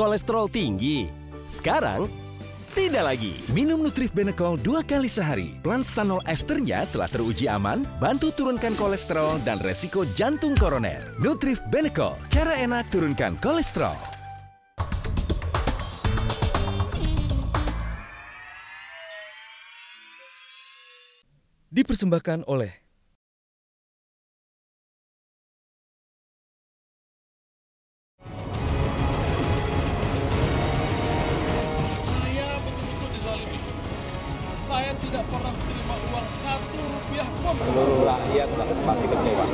kolesterol tinggi. Sekarang, tidak lagi. Minum Nutrif Benecol dua kali sehari. Plant stanol esternya telah teruji aman, bantu turunkan kolesterol dan resiko jantung koroner. Nutrif Benecol, cara enak turunkan kolesterol. Dipersembahkan oleh seluruh rakyat pasti kecewa.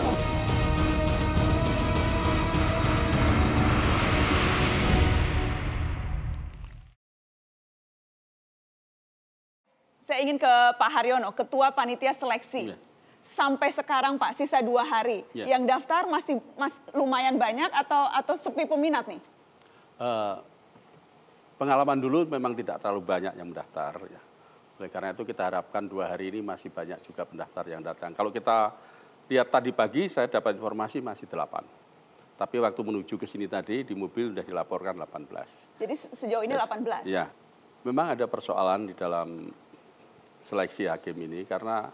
Saya ingin ke Pak Haryono, Ketua Panitia Seleksi. Ya. Sampai sekarang Pak, sisa dua hari. Ya. Yang daftar masih mas, lumayan banyak atau atau sepi peminat nih? Uh, pengalaman dulu memang tidak terlalu banyak yang mendaftar. Ya. Oleh karena itu kita harapkan dua hari ini masih banyak juga pendaftar yang datang. Kalau kita lihat tadi pagi saya dapat informasi masih delapan. Tapi waktu menuju ke sini tadi di mobil sudah dilaporkan 18. Jadi sejauh ini delapan 18? Ya. Memang ada persoalan di dalam seleksi hakim ini karena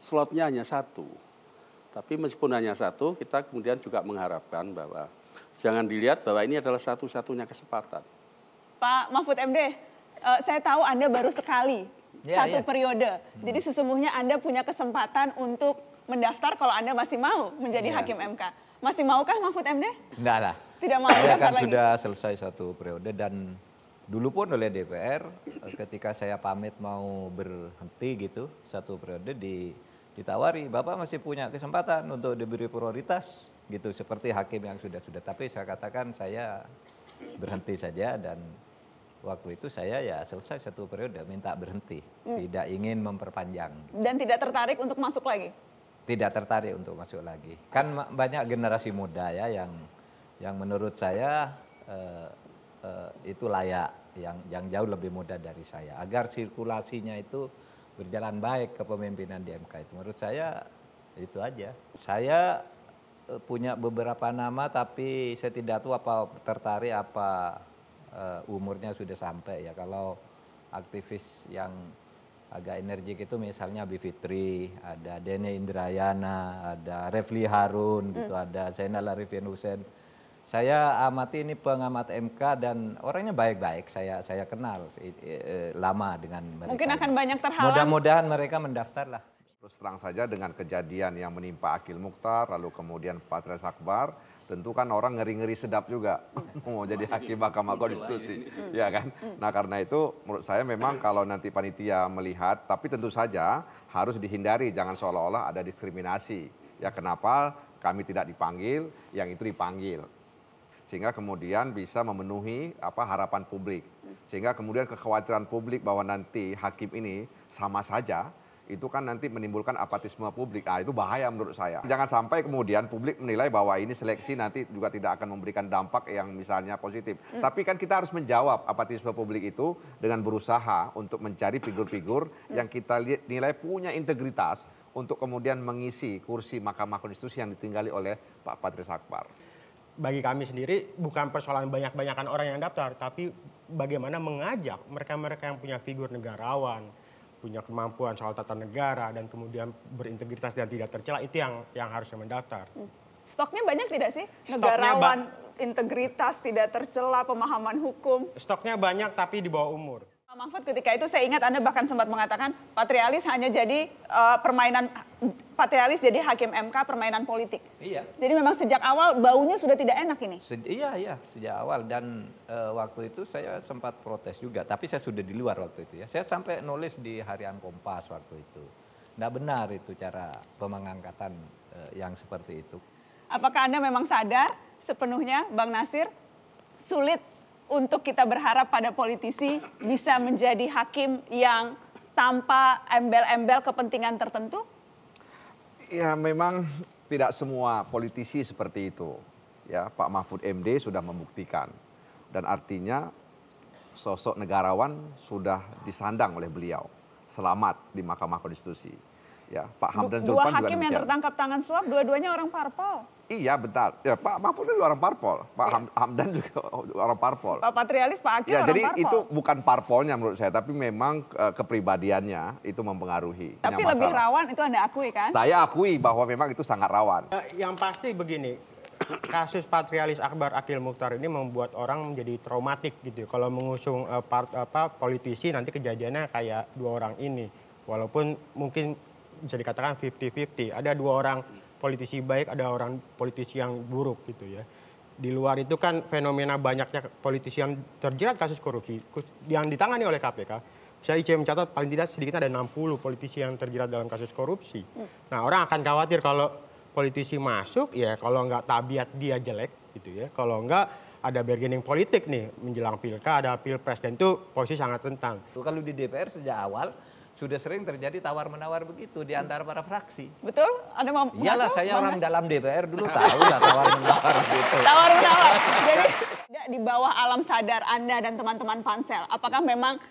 slotnya hanya satu. Tapi meskipun hanya satu, kita kemudian juga mengharapkan bahwa jangan dilihat bahwa ini adalah satu-satunya kesempatan. Pak Mahfud MD, uh, saya tahu Anda baru sekali yeah, satu yeah. periode. Hmm. Jadi sesungguhnya Anda punya kesempatan untuk mendaftar kalau Anda masih mau menjadi yeah. hakim MK. Masih maukah Mahfud MD? Enggak lah. Tidak mau saya kan lagi. sudah selesai satu periode dan dulu pun oleh DPR eh, ketika saya pamit mau berhenti gitu satu periode di ditawari Bapak masih punya kesempatan untuk diberi prioritas gitu seperti hakim yang sudah-sudah tapi saya katakan saya berhenti saja dan waktu itu saya ya selesai satu periode minta berhenti, hmm. tidak ingin memperpanjang. Dan tidak tertarik untuk masuk lagi? Tidak tertarik untuk masuk lagi. Kan banyak generasi muda ya yang yang menurut saya eh, eh, itu layak yang yang jauh lebih muda dari saya agar sirkulasinya itu berjalan baik kepemimpinan di MK itu. Menurut saya itu aja. Saya eh, punya beberapa nama tapi saya tidak tahu apa tertarik apa uh, umurnya sudah sampai ya kalau aktivis yang agak energik itu misalnya Bivitri, ada Dene Indrayana, ada Refli Harun hmm. gitu, ada Zainal Arifin Hussein. Saya amati ini pengamat MK dan orangnya baik-baik. Saya saya kenal eh, lama dengan mereka. Mungkin akan banyak terhalang. Mudah-mudahan mereka mendaftarlah. Terus terang saja dengan kejadian yang menimpa Akil Mukhtar, lalu kemudian Patres Akbar, tentu kan orang ngeri-ngeri sedap juga mau jadi hakim Mahkamah Konstitusi. Ya kan? Nah karena itu menurut saya memang kalau nanti panitia melihat, tapi tentu saja harus dihindari, jangan seolah-olah ada diskriminasi. Ya kenapa kami tidak dipanggil, yang itu dipanggil sehingga kemudian bisa memenuhi apa harapan publik. Sehingga kemudian kekhawatiran publik bahwa nanti hakim ini sama saja itu kan nanti menimbulkan apatisme publik. Ah itu bahaya menurut saya. Jangan sampai kemudian publik menilai bahwa ini seleksi nanti juga tidak akan memberikan dampak yang misalnya positif. Hmm. Tapi kan kita harus menjawab apatisme publik itu dengan berusaha untuk mencari figur-figur hmm. yang kita nilai punya integritas untuk kemudian mengisi kursi Mahkamah Konstitusi yang ditinggali oleh Pak Patris Akbar. Bagi kami sendiri bukan persoalan banyak-banyakan orang yang daftar, tapi bagaimana mengajak mereka-mereka yang punya figur negarawan, punya kemampuan soal tata negara dan kemudian berintegritas dan tidak tercela itu yang yang harusnya mendaftar. Hmm. Stoknya banyak tidak sih negarawan, integritas, tidak tercela, pemahaman hukum? Stoknya banyak tapi di bawah umur. Mahfud ketika itu saya ingat Anda bahkan sempat mengatakan patrialis hanya jadi uh, permainan patrialis jadi hakim MK permainan politik. Iya. Jadi memang sejak awal baunya sudah tidak enak ini. Se iya iya sejak awal dan uh, waktu itu saya sempat protes juga tapi saya sudah di luar waktu itu ya. Saya sampai nulis di harian Kompas waktu itu. Tidak benar itu cara pemengangkatan uh, yang seperti itu. Apakah Anda memang sadar sepenuhnya Bang Nasir sulit untuk kita berharap pada politisi bisa menjadi hakim yang tanpa embel-embel kepentingan tertentu? Ya memang tidak semua politisi seperti itu. Ya, Pak Mahfud MD sudah membuktikan dan artinya sosok negarawan sudah disandang oleh beliau. Selamat di Mahkamah Konstitusi. Ya, Pak Hamdan juga. Dua hakim yang tertangkap tangan suap, dua-duanya orang parpol. Iya, betul Ya, Pak Mahfud itu orang parpol. Pak iya. Hamdan juga orang parpol. Pak Patrialis, Pak Akil ya, orang jadi parpol. itu bukan parpolnya menurut saya, tapi memang e, kepribadiannya itu mempengaruhi. Tapi lebih rawan itu Anda akui kan? Saya akui bahwa memang itu sangat rawan. Ya, yang pasti begini, kasus patrialis Akbar Akil Mukhtar ini membuat orang menjadi traumatik gitu. Kalau mengusung uh, part, apa politisi nanti kejadiannya kayak dua orang ini. Walaupun mungkin bisa dikatakan 50-50. Ada dua orang politisi baik, ada orang politisi yang buruk gitu ya. Di luar itu kan fenomena banyaknya politisi yang terjerat kasus korupsi yang ditangani oleh KPK. Saya ICM mencatat paling tidak sedikit ada 60 politisi yang terjerat dalam kasus korupsi. Hmm. Nah orang akan khawatir kalau politisi masuk ya kalau nggak tabiat dia jelek gitu ya. Kalau nggak ada bargaining politik nih menjelang pilkada, pilpres dan itu posisi sangat rentan. Kalau di DPR sejak awal sudah sering terjadi tawar menawar begitu di antara para fraksi. Betul? Anda mau Iyalah saya orang Mas? dalam DPR dulu tahu lah tawar menawar gitu. Tawar menawar. Jadi di bawah alam sadar Anda dan teman-teman pansel, apakah memang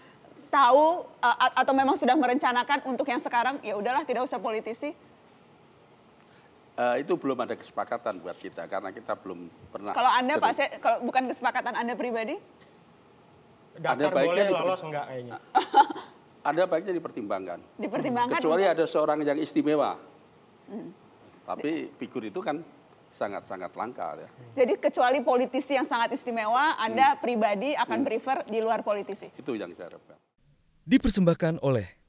tahu atau memang sudah merencanakan untuk yang sekarang ya udahlah tidak usah politisi? Uh, itu belum ada kesepakatan buat kita karena kita belum pernah. Kalau Anda Pak, saya, kalau bukan kesepakatan Anda pribadi? Daftar ada baiknya boleh lolos enggak kayaknya. Ada baiknya dipertimbangkan. Dipertimbangkan. Hmm. Kecuali ada seorang yang istimewa. Hmm. Tapi figur itu kan sangat-sangat langka ya. Jadi kecuali politisi yang sangat istimewa, Anda hmm. pribadi akan hmm. prefer di luar politisi. Itu yang saya harapkan. Dipersembahkan oleh